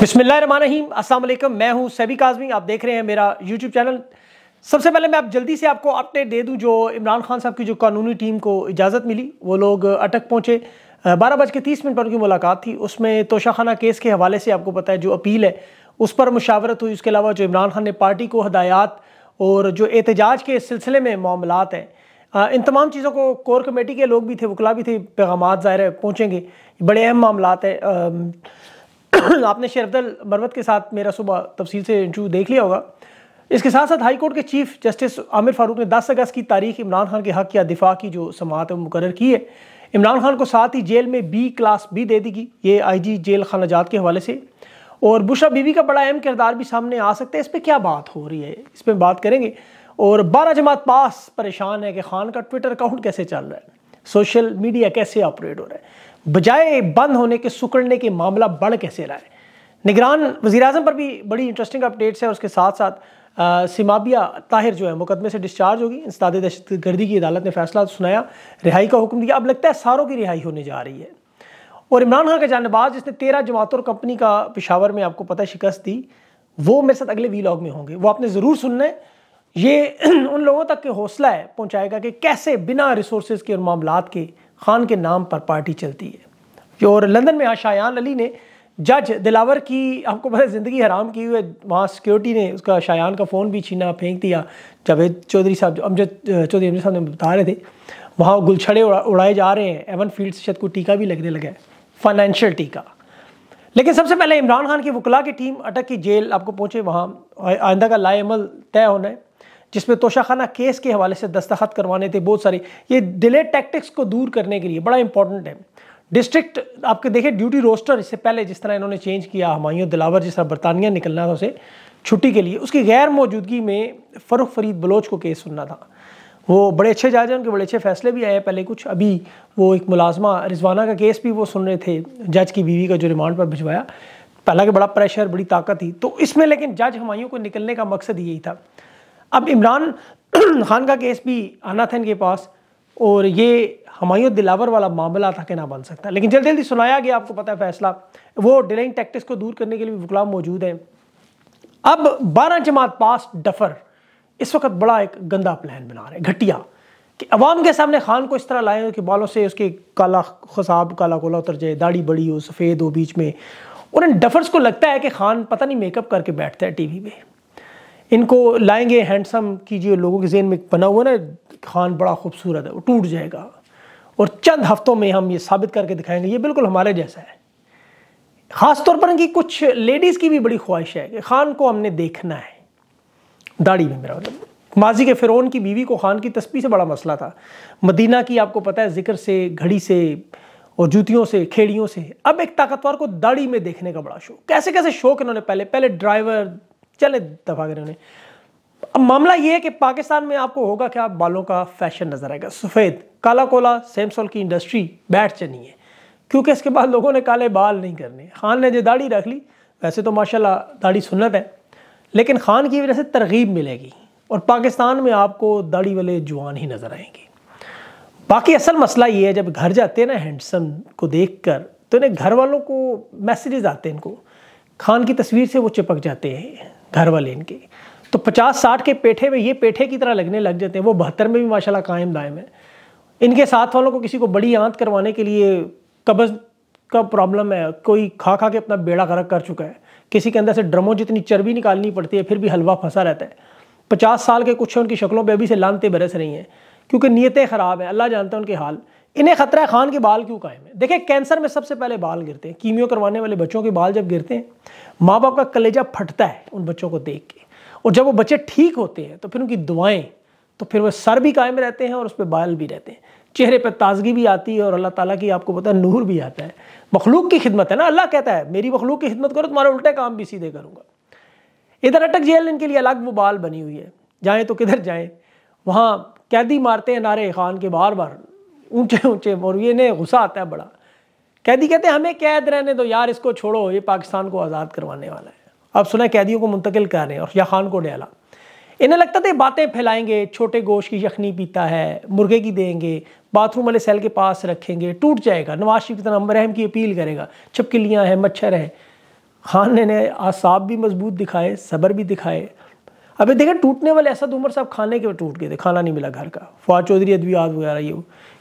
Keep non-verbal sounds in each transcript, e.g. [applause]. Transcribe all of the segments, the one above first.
बिसमीम असल मैं हूँ सभी काजमी आप देख रहे हैं मेरा यूट्यूब चैनल सबसे पहले मैं आप जल्दी से आपको अपडेट दे दूं जो इमरान खान साहब की जो कानूनी टीम को इजाज़त मिली वो लोग अटक पहुँचे बारह बज के तीस मिनट पर उनकी मुलाकात थी उसमें तोशाखाना केस के हवाले से आपको पता है जो अपील है उस पर मुशावरत हुई उसके अलावा जो इमरान खान ने पार्टी को हदायत और जो एहतजाज के सिलसिले में मामला हैं इन तमाम चीज़ों को कोर कमेटी के लोग भी थे वकला भी थे पैगाम ज़ाहिर पहुँचेंगे बड़े अहम मामला हैं [coughs] आपने शेर अब्दुल मरवत के साथ मेरा सुबह तफसील से इंटरव्यू देख लिया होगा इसके साथ साथ हाई कोर्ट के चीफ जस्टिस आमिर फारूक ने 10 अगस्त की तारीख इमरान खान के हक या दिफा की जो समात है मुकर की है इमरान खान को साथ ही जेल में बी क्लास भी दे दी गई ये आई जी जेल खानाजात के हवाले से और बुशा बीवी का बड़ा अहम किरदार भी सामने आ सकता है इस पर क्या बात हो रही है इस पर बात करेंगे और बारह जमात पास परेशान है कि खान का ट्विटर अकाउंट कैसे चल रहा है सोशल मीडिया कैसे ऑपरेट हो रहा है बजाय बंद होने के सुकड़ने के मामला बढ़ कैसे रहा है निगरान वजी अजम पर भी बड़ी इंटरेस्टिंग अपडेट्स है उसके साथ साथ सिमाबिया ताहिर जो है मुकदमे से डिस्चार्ज होगी इंसदाद दहशत गर्दी की अदालत ने फैसला सुनाया रिहाई का हुक्म दिया अब लगता है सारों की रिहाई होने जा रही है और इमरान खान का जानबाज जिसने तेरह जमात और कंपनी का पिशावर में आपको पता शिकस्त दी वो मेरे साथ अगले वीलॉग में होंगे वो आपने ज़रूर सुनना है ये [clears throat] उन लोगों तक के हौसला है पहुँचाएगा कि कैसे बिना रिसोर्स के और मामला के खान के नाम पर पार्टी चलती है और लंदन में शायान अली ने जज दिलावर की आपको पता ज़िंदगी हराम की हुई वहाँ सिक्योरिटी ने उसका शायान का फ़ोन भी छीना फेंक दिया जावेद चौधरी साहब अमजद चौधरी अमजद साहब ने बता रहे थे वहाँ गुलछड़े उड़ा, उड़ाए जा रहे हैं एवन फील्ड शायद को टीका भी लगने लगा है फाइनेंशियल टीका लेकिन सबसे पहले इमरान खान की वकला की टीम अटक की जेल आपको पहुँचे वहाँ आइंदा का लाएमल तय होना है जिसमें तोशाखाना केस के हवाले से दस्तखत करवाने थे बहुत सारे ये डिले टैक्टिक्स को दूर करने के लिए बड़ा इंपॉर्टेंट है डिस्ट्रिक्ट आपके देखें ड्यूटी रोस्टर इससे पहले जिस तरह इन्होंने चेंज किया हमायूं दिलावर जिस तरह बरतानिया निकलना था उसे छुट्टी के लिए उसकी गैर मौजूदगी में फ़रुख फरीद बलोच को केस सुनना था वो बड़े अच्छे जाए हैं उनके बड़े अच्छे फैसले भी आए पहले कुछ अभी वो एक मुलाजमा रिजवाना का केस भी वो सुन रहे थे जज की बीवी का जो रिमांड पर भिजवाया पहला के बड़ा प्रेशर बड़ी ताकत थी तो इसमें लेकिन जज हमायूं को निकलने का मकसद यही था अब इमरान [clears throat] खान का केस भी आना था इनके पास और ये हमायूं दिलावर वाला मामला था कि ना बन सकता लेकिन जल्दी जल्दी सुनाया गया आपको पता है फैसला वो डिलइंग टैक्टिक्स को दूर करने के लिए वकला मौजूद हैं अब बारह जमात पास डफर इस वक्त बड़ा एक गंदा प्लान बना रहे घटिया कि अवाम के सामने खान को इस तरह लाए कि बालों से उसके काला खसाब काला कोला उतर जाए दाढ़ी बड़ी हो सफ़ेद हो बीच में और इन डफर्स को लगता है कि खान पता नहीं मेकअप करके बैठता है टीवी पर इनको लाएंगे हैंडसम कीजिए लोगों के जहन में बना हुआ ना खान बड़ा खूबसूरत है वो टूट जाएगा और चंद हफ्तों में हम ये साबित करके दिखाएंगे ये बिल्कुल हमारे जैसा है ख़ास तौर पर इनकी कुछ लेडीज़ की भी बड़ी ख्वाहिश है कि खान को हमने देखना है दाढ़ी में मेरा मतलब माजी के फ़िरौन की बीवी को खान की तस्वीर से बड़ा मसला था मदीना की आपको पता है जिक्र से घड़ी से और जूतियों से खेड़ियों से अब एक ताकतवर को दाढ़ी में देखने का बड़ा शौक कैसे कैसे शौक इन्होंने पहले पहले ड्राइवर चले दफा करें उन्हें अब मामला ये है कि पाकिस्तान में आपको होगा क्या बालों का फैशन नज़र आएगा सफ़ेद काला कोला सैमसोल की इंडस्ट्री बैठ चनी है क्योंकि इसके बाद लोगों ने काले बाल नहीं करने खान ने जो दाढ़ी रख ली वैसे तो माशाल्लाह दाढ़ी सुन्नत है लेकिन खान की वजह से तरगीब मिलेगी और पाकिस्तान में आपको दाढ़ी वाले जवान ही नज़र आएंगे बाकी असल मसला ये है जब घर जाते हैं ना हैंडसम को देख कर तो इन्हें घर वालों को मैसेजेज आते हैं इनको खान की तस्वीर से वो चिपक जाते हैं घर वाले इनके तो पचास साठ के पेठे में ये पेठे की तरह लगने लग जाते हैं वो बहत्तर में भी माशाल्लाह कायम दायम है इनके साथ वालों को किसी को बड़ी आंत करवाने के लिए कब्ज़ का प्रॉब्लम है कोई खा खा के अपना बेड़ा गर्क कर चुका है किसी के अंदर से ड्रमों जितनी चर्बी निकालनी पड़ती है फिर भी हलवा फंसा रहता है पचास साल के कुछ उनकी शक्लों पर अभी से लानते बरस रही हैं क्योंकि नीयतें ख़राब हैं अल्लाह जानता है उनके हाल इन्हें खतरा खान के बाल क्यों कायम है देखिए कैंसर में सबसे पहले बाल गिरते हैं कीमियो करवाने वाले बच्चों के बाल जब गिरते हैं माँ बाप का कलेजा फटता है उन बच्चों को देख के और जब वो बच्चे ठीक होते हैं तो फिर उनकी दुआएं तो फिर वह सर भी कायम रहते हैं और उस पर बाल भी रहते हैं चेहरे पर ताजगी भी आती है और अल्लाह ताला की आपको पता है नूर भी आता है मखलूक की खिदमत है ना अल्लाह कहता है मेरी मखलूक की खिदमत करो तुम्हारे उल्टे काम भी सीधे करूँगा इधर अटक जेल इनके लिए अलग वो बाल बनी हुई है जाएँ तो किधर जाएँ वहाँ कैदी मारते हैं नारे खान के बार बार ऊंचे ऊंचे और ये ने गुस्सा आता है बड़ा कैदी कहते हमें कैद रहने दो यार इसको छोड़ो ये पाकिस्तान को आज़ाद करवाने वाला है अब सुना कैदियों को मुंतकिल कर रहे हैं और या खान को डाला इन्हें लगता था बातें फैलाएंगे छोटे गोश्त की यखनी पीता है मुर्गे की देंगे बाथरूम वाले सेल के पास रखेंगे टूट जाएगा नवाज शरीफ की तरह की अपील करेगा छिपकलियाँ हैं मच्छर हैं खान ने आसाब भी मजबूत दिखाए सब्र भी दिखाए अभी देखें टूटने वाले ऐसा उमर साहब खाने के टूट गए थे खाना नहीं मिला घर का फवाद चौधरी अद्वियात वगैरह ये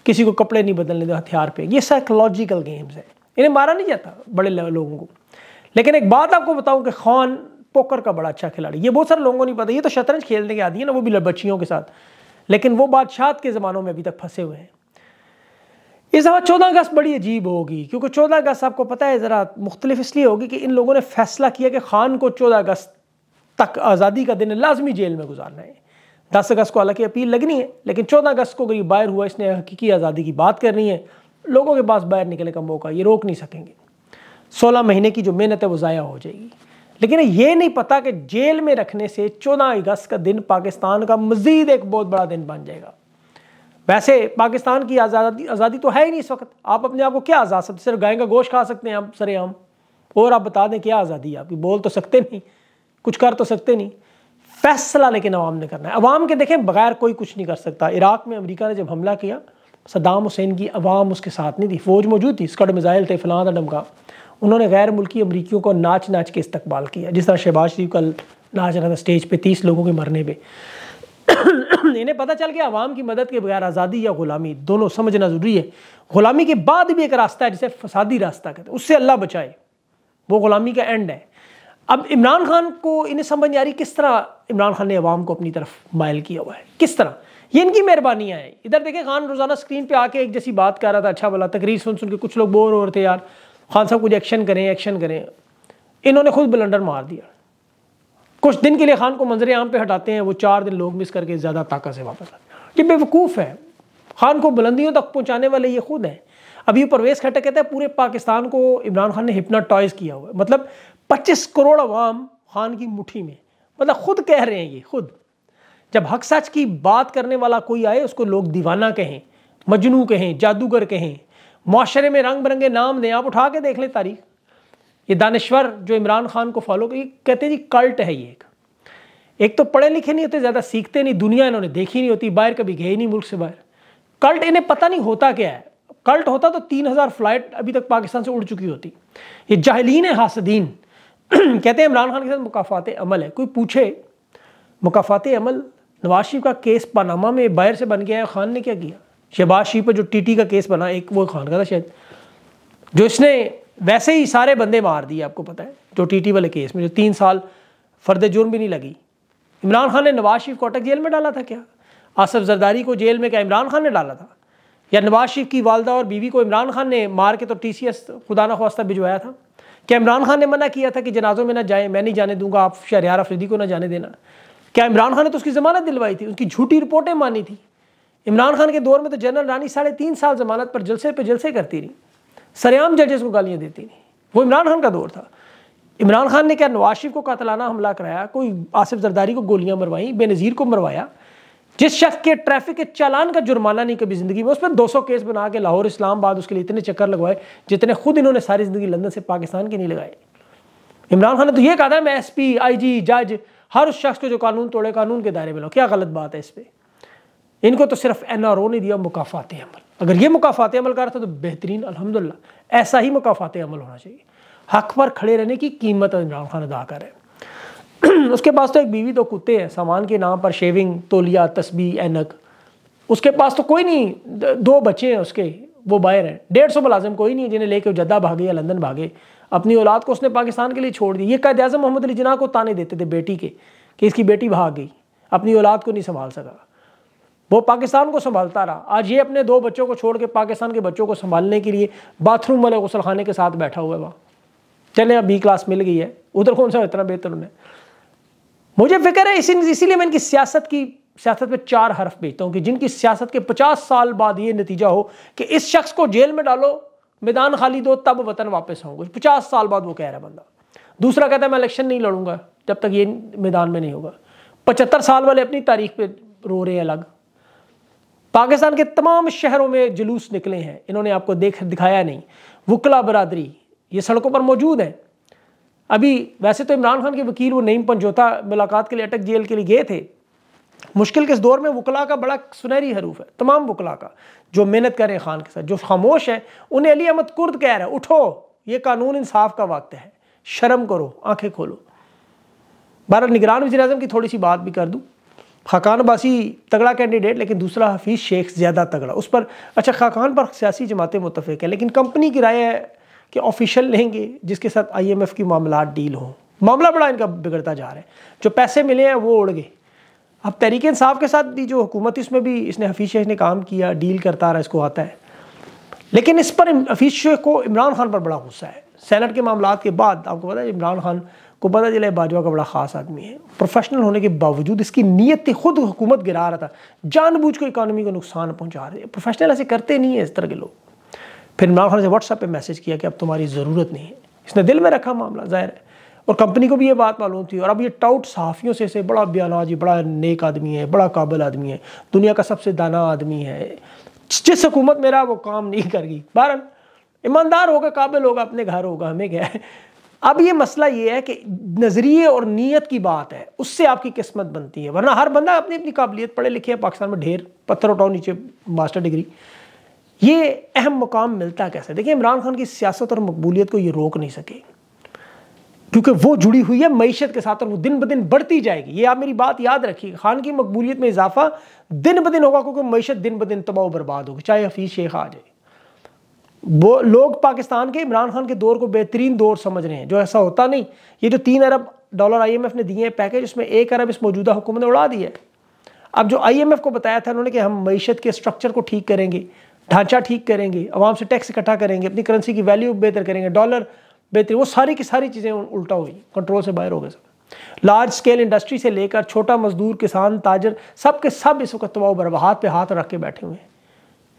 किसी को कपड़े नहीं बदलने दो हथियार पे ये साइकोलॉजिकल गेम्स है इन्हें मारा नहीं जाता बड़े लोगों को लेकिन एक बात आपको बताऊं कि खान पोकर का बड़ा अच्छा खिलाड़ी ये बहुत सारे लोगों को नहीं पता ये तो शतरंज खेलने के आदि है ना वो भी बच्चियों के साथ लेकिन वो बादशाह के ज़मानों में अभी तक फंसे हुए हैं इस दफ़ा चौदह अगस्त बड़ी अजीब होगी क्योंकि चौदह अगस्त आपको पता है ज़रा मुख्तलिफ इसलिए होगी कि इन लोगों ने फैसला किया कि खान को चौदह अगस्त तक आज़ादी का दिन लाजमी जेल में गुजारना है दस अगस्त को हालांकि अपील लगनी है लेकिन चौदह अगस्त को अगर ये बाहर हुआ इसने हकीकी आज़ादी की बात करनी है लोगों के पास बाहर निकलने का मौका ये रोक नहीं सकेंगे सोलह महीने की जो मेहनत है वो ज़ाया हो जाएगी लेकिन ये नहीं पता कि जेल में रखने से चौदह अगस्त का दिन पाकिस्तान का मजीद एक बहुत बड़ा दिन बन जाएगा वैसे पाकिस्तान की आज़ादी आज़ादी तो है ही नहीं इस वक्त आप अपने आप को क्या आज़ाद सकते सिर्फ गाय का गोश्त खा सकते हैं आप सरे हम और आप बता दें क्या आज़ादी है आपकी बोल तो सकते नहीं कुछ कर तो सकते नहीं फैसला लेकिन अवाम ने करना है अवाम के देखें बगैर कोई कुछ नहीं कर सकता इराक में अमेरिका ने जब हमला किया सदाम हुसैन की अवाम उसके साथ नहीं थी फौज मौजूद थी स्कड मिज़ाइल थे फ़लां था डमका उन्होंने गैर मुल्की अमरीकियों को नाच नाच के इस्तकबाल किया जिस तरह शहबाज शरीफ कल नाच रहा था स्टेज पर तीस लोगों के मरने पर [coughs] इन्हें पता चल गया अवाम की मदद के बगैर आज़ादी या ग़ुलामी दोनों समझना ज़रूरी है ग़ुलामी के बाद भी एक रास्ता है जिसे फसादी रास्ता कहते हैं उससे अल्लाह बचाए वो ग़ुलामी का एंड है अब इमरान खान को इन्हें समझ नहीं आ रही किस तरह इमरान खान ने अवाम को अपनी तरफ मायल किया हुआ है किस तरह ये इनकी मेहरबानियाँ हैं इधर देखें खान रोज़ाना स्क्रीन पे आके एक जैसी बात कर रहा था अच्छा भला तकरीर सुन सुन के कुछ लोग बोर हो रहे थे यार खान साहब कुछ एक्शन करें एक्शन करें इन्होंने खुद बलंडर मार दिया कुछ दिन के लिए खान को मंजर आम पे हटाते हैं वो चार दिन लोग मिस करके ज़्यादा ताकत से वापस आते ये बेवकूफ़ है खान को बुलंदियों तक पहुँचाने वाले ये खुद हैं अभी परवेज़ खट्टर कहता है पूरे पाकिस्तान को इमरान खान ने टॉयज किया हुआ है मतलब पच्चीस करोड़ अवाम खान की मुट्ठी में मतलब खुद कह रहे हैं ये खुद जब हक सच की बात करने वाला कोई आए उसको लोग दीवाना कहें मजनू कहें जादूगर कहें माशरे में रंग बिरंगे नाम दें आप उठा के देख लें तारीख ये दानश्वर जो इमरान खान को फॉलो कर कहते हैं जी कल्ट है ये एक एक तो पढ़े लिखे नहीं होते ज़्यादा सीखते नहीं दुनिया इन्होंने देखी नहीं होती बाहर कभी गए नहीं मुल्क से बाहर कल्ट इन्हें पता नहीं होता क्या है कल्ट होता तो तीन हज़ार फ्लाइट अभी तक पाकिस्तान से उड़ चुकी होती ये जाहलीन हासदीन [clears throat] कहते हैं इमरान खान के साथ मुकाफात अमल है कोई पूछे मुकाफात अमल नवाज शरीफ का केस पानामा में बाहर से बन गया है खान ने क्या किया शहबाज शरीफ पर जो टीटी का केस बना एक वो खान का था शायद जो इसने वैसे ही सारे बंदे मार दिए आपको पता है जो टीटी वाले केस में जो तीन साल फर्द जुर्म भी नहीं लगी इमरान खान ने नवाज शरीफ को अटक जेल में डाला था क्या आसफ जरदारी को जेल में क्या इमरान खान ने डाला था या नवाज शरीफ की वालदा और बीवी को इमरान खान ने मार के तो टी सी एस खुदा ना खास्ता भिजवाया था क्या इमरान खान ने मना किया था कि जनाजों में ना जाएं मैं नहीं जाने दूंगा आप शहरियार अफरीदी को ना जाने देना क्या इमरान खान ने तो उसकी ज़मानत दिलवाई थी उनकी झूठी रिपोर्टें मानी थी इमरान खान के दौर में तो जनरल रानी साढ़े तीन साल जमानत पर जलसे पर जलसे करती रही सरेआम जजेस को गालियाँ देती रही वो इमरान खान का दौर था इमरान खान ने क्या नवाज शरीफ को कातलाना हमला कराया कोई आसिफ जरदारी को गोलियाँ मरवाई बेनज़ीर को मरवाया जिस शख्स के ट्रैफिक के चालान का जुर्माना नहीं कभी जिंदगी में उस पर 200 केस बना के लाहौर इस्लामाबाद उसके लिए इतने चक्कर लगवाए जितने खुद इन्होंने सारी जिंदगी लंदन से पाकिस्तान के नहीं लगाए इमरान खान ने तो ये कहा था मैं एस पी आई जी जज हर उस शख्स को जो कानून तोड़े कानून के दायरे में लो क्या गलत बात है इस पर इनको तो सिर्फ एन आर ओ ने दिया मुकाफात अमल अगर ये मुकाफात अमल रहा था तो बेहतरीन अलहमदिल्ला ऐसा ही मुकाफात अमल होना चाहिए हक पर खड़े रहने की कीमत इमरान खान अदा करें [clears throat] उसके पास तो एक बीवी दो तो कुत्ते हैं सामान के नाम पर शेविंग तोलिया तस्बी एनक उसके पास तो कोई नहीं दो बच्चे हैं उसके वो बाहर हैं डेढ़ सौ मुलाजिम कोई नहीं जिन्हें लेके जद्दा भागे या लंदन भागे अपनी औलाद को उसने पाकिस्तान के लिए छोड़ दी ये कैद अजम मोहम्मद अली जना को ताने देते थे बेटी के कि इसकी बेटी भाग गई अपनी औलाद को नहीं संभाल सका वो पाकिस्तान को संभालता रहा आज ये अपने दो बच्चों को छोड़ के पाकिस्तान के बच्चों को संभालने के लिए बाथरूम वाले गसलखाने के साथ बैठा हुआ है वहाँ चले अब बी क्लास मिल गई है उधर कौन सा इतना बेहतर उन्हें मुझे फिक्र है इसी इसीलिए मैं इनकी सियासत की सियासत में चार हरफ भेजता हूँ कि जिनकी सियासत के पचास साल बाद ये नतीजा हो कि इस शख्स को जेल में डालो मैदान खाली दो तब वतन वापस आऊँगा पचास साल बाद वो कह रहा है बंदा दूसरा कहता है मैं इलेक्शन नहीं लड़ूंगा जब तक ये मैदान में नहीं होगा पचहत्तर साल वाले अपनी तारीख पर रो रहे हैं अलग पाकिस्तान के तमाम शहरों में जुलूस निकले हैं इन्होंने आपको देख दिखाया नहीं वकला बरदरी ये सड़कों पर मौजूद है अभी वैसे तो इमरान खान के वकील वो नईम पंजोता मुलाकात के लिए अटक जेल के लिए गए थे मुश्किल के इस दौर में वकला का बड़ा सुनहरी हरूफ है तमाम वकला का जो मेहनत कर रहे हैं खान के साथ जो खामोश है उन्हें अली अहमद कुर्द कह रहा है उठो ये कानून इंसाफ का वक्त है शर्म करो आंखें खोलो बहरहाल निगरान वजी अजम की थोड़ी सी बात भी कर दूँ खाकान बासी तगड़ा कैंडिडेट लेकिन दूसरा हफीज़ शेख ज़्यादा तगड़ा उस पर अच्छा खाकान पर सियासी जमातें मुतफ़ हैं लेकिन कंपनी की राय कि ऑफिशियल लेंगे जिसके साथ आईएमएफ की मामला डील हों मामला बड़ा इनका बिगड़ता जा रहा है जो पैसे मिले हैं वो उड़ गए अब तहरीक इंसाफ के साथ भी जो हुकूमत इसमें भी इसने हफीज शेख ने काम किया डील करता रहा इसको आता है लेकिन इस पर हफीज शेख को इमरान खान पर बड़ा गुस्सा है सैनट के मामला के बाद आपको पता है इमरान खान को पता चला बाजवा का बड़ा ख़ास आदमी है प्रोफेशनल होने के बावजूद इसकी नीयत थी खुद हुकूमत गिरा रहा था जानबूझ को इकानमी को नुकसान पहुंचा रहे प्रोफेशनल ऐसे करते नहीं है इस तरह के लोग फिर इमरान खान से व्हाट्सएप पे मैसेज किया कि अब तुम्हारी ज़रूरत नहीं है इसने दिल में रखा मामला जाहिर है और कंपनी को भी ये बात मालूम थी और अब ये टाउट सहाफ़ियों से से बड़ा बयाना जी बड़ा नेक आदमी है बड़ा काबिल आदमी है दुनिया का सबसे दाना आदमी है जिस हुकूमत मेरा वो काम नहीं करगी बहर ईमानदार होगा काबिल होगा अपने घर होगा हमें क्या है अब ये मसला ये है कि नज़रिए और नीयत की बात है उससे आपकी किस्मत बनती है वरना हर बंदा अपनी अपनी काबिलियत पढ़े लिखे हैं पाकिस्तान में ढेर पत्थर उठाओ नीचे मास्टर डिग्री ये अहम मुकाम मिलता कैसे देखिए इमरान खान की सियासत और मकबूलियत को ये रोक नहीं सके क्योंकि वो जुड़ी हुई है मीशत के साथ और वो दिन ब दिन बढ़ती जाएगी ये आप मेरी बात याद रखिए खान की मकबूलियत में इजाफा दिन ब दिन होगा क्योंकि मीशत दिन ब दिन तबाह बर्बाद होगी चाहे हफीज़ शेख आ जाए वो लोग पाकिस्तान के इमरान खान के दौर को बेहतरीन दौर समझ रहे हैं जो ऐसा होता नहीं ये जो तीन अरब डॉलर एफ ने दिए हैं पैकेज उसमें एक अरब इस मौजूदा हुकूमत ने उड़ा दिया है अब जो आईएमएफ को बताया था उन्होंने कि हम मीशत के स्ट्रक्चर को ठीक करेंगे ढांचा ठीक करेंगे आवाम से टैक्स इकट्ठा करेंगे अपनी करेंसी की वैल्यू बेहतर करेंगे डॉलर बेहतर वो सारी की सारी चीज़ें उल्टा हुई कंट्रोल से बाहर हो गए सब लार्ज स्केल इंडस्ट्री से लेकर छोटा मजदूर किसान ताजर सब के सब इस वक्त तबाह बर्बाद पे हाथ रख के बैठे हुए हैं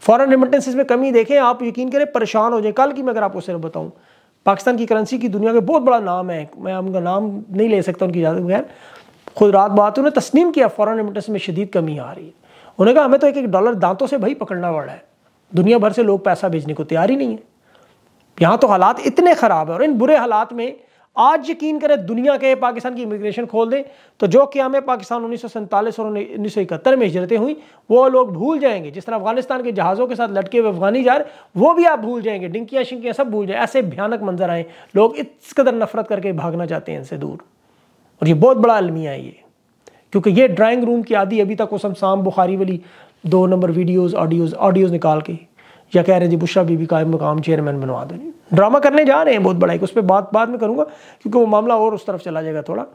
फॉरन रिमिटेंसिस में कमी देखें आप यकीन करें परेशान हो जाए कल की मैं अगर आपको सिर्फ बताऊँ पाकिस्तान की करेंसी की दुनिया में बहुत बड़ा नाम है मैं उनका नाम नहीं ले सकता उनकी इजाज़त बैर खुद रात बात उन्होंने तस्लीम किया फॉरन रेमिटेंस में शदीद कमी आ रही है उन्होंने कहा हमें तो एक एक डॉलर दांतों से भाई पकड़ना पड़ा है दुनिया भर से लोग पैसा भेजने को तैयार ही नहीं है यहाँ तो हालात इतने ख़राब हैं और इन बुरे हालात में आज यकीन करें दुनिया के पाकिस्तान की इमिग्रेशन खोल दें तो जो क्या में पाकिस्तान उन्नीस और उन्नीस में हिजरतें हुई वो लोग भूल जाएंगे जिस तरह अफगानिस्तान के जहाज़ों के साथ लटके हुए अफगानी रहे वो भी आप भूल जाएंगे डिंकियाँ शिंकियाँ सब भूल जाए ऐसे भयानक मंजर आए लोग इस कदर नफरत करके भागना चाहते हैं इनसे दूर और ये बहुत बड़ा अलमिया है ये क्योंकि ये ड्राइंग रूम की आदि अभी तक उसम शाम बुखारी वाली दो नंबर वीडियोस ऑडियोज ऑडियोज निकाल के या कह रहे हैं जी बुशरा बीबी का मकाम चेयरमैन बनवा दें ड्रामा करने जा रहे हैं बहुत बड़ा एक उस पर बात बाद में करूँगा क्योंकि वो मामला और उस तरफ चला जाएगा थोड़ा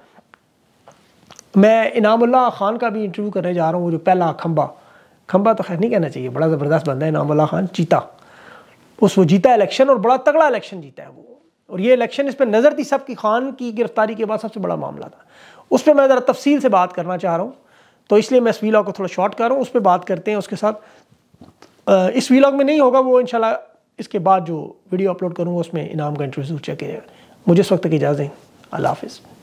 मैं इनामुल्ला खान का भी इंटरव्यू करने जा रहा हूँ जो पहला खम्बा खम्बा तो खैर नहीं कहना चाहिए बड़ा ज़बरदस्त बंदा है इनामुल्ला खान जीता उस वो जीता इलेक्शन और बड़ा तगड़ा इलेक्शन जीता है वो और ये इलेक्शन इस पर नज़र थी सबकी खान की गिरफ्तारी के बाद सबसे बड़ा मामला था उस पर मैं ज़रा तफसील से बात करना चाह रहा हूँ तो इसलिए मैं इस वीलॉग को थोड़ा शॉर्ट कर रहा हूँ उस पर बात करते हैं उसके साथ इस वीलॉग में नहीं होगा वो इनशाला इसके बाद जो वीडियो अपलोड करूँगा उसमें इनाम का इंटरव्यू चेक किया जाएगा मुझे इस वक्त की इजाज़त दें अल्लाह हाफिज़